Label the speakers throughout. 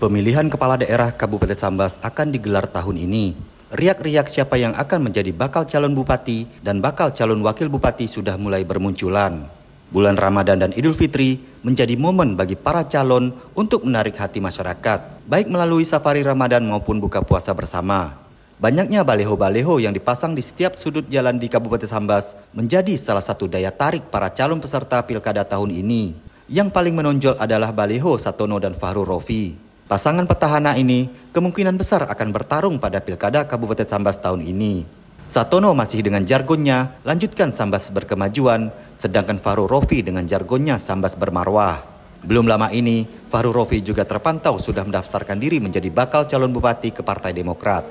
Speaker 1: Pemilihan kepala daerah Kabupaten Sambas akan digelar tahun ini. Riak-riak siapa yang akan menjadi bakal calon bupati dan bakal calon wakil bupati sudah mulai bermunculan. Bulan Ramadan dan Idul Fitri menjadi momen bagi para calon untuk menarik hati masyarakat, baik melalui safari Ramadan maupun buka puasa bersama. Banyaknya baleho-baleho yang dipasang di setiap sudut jalan di Kabupaten Sambas menjadi salah satu daya tarik para calon peserta pilkada tahun ini. Yang paling menonjol adalah baleho Satono dan Fahru Rofi. Pasangan petahana ini kemungkinan besar akan bertarung pada Pilkada Kabupaten Sambas tahun ini. Satono masih dengan jargonnya, lanjutkan Sambas berkemajuan, sedangkan Faru Rofi dengan jargonnya Sambas bermarwah. Belum lama ini, Faru Rofi juga terpantau sudah mendaftarkan diri menjadi bakal calon bupati ke Partai Demokrat.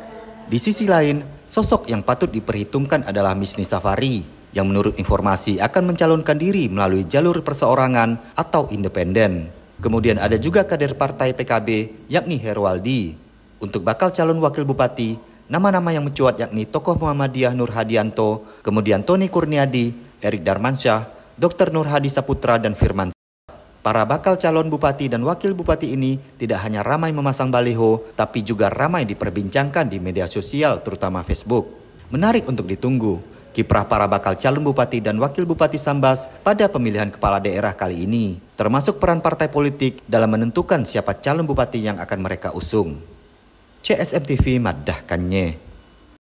Speaker 1: Di sisi lain, sosok yang patut diperhitungkan adalah Misni Safari, yang menurut informasi akan mencalonkan diri melalui jalur perseorangan atau independen. Kemudian ada juga kader partai PKB yakni Herwaldi. Untuk bakal calon wakil bupati, nama-nama yang mencuat yakni tokoh Muhammadiyah Nur Hadianto, kemudian Tony Kurniadi, Erik Darmansyah, Dr. Nur Hadi Saputra, dan Firman Para bakal calon bupati dan wakil bupati ini tidak hanya ramai memasang baliho, tapi juga ramai diperbincangkan di media sosial, terutama Facebook. Menarik untuk ditunggu, kiprah para bakal calon bupati dan wakil bupati Sambas pada pemilihan kepala daerah kali ini, termasuk peran partai politik dalam menentukan siapa calon bupati yang akan mereka usung. CSMTV madahkannya.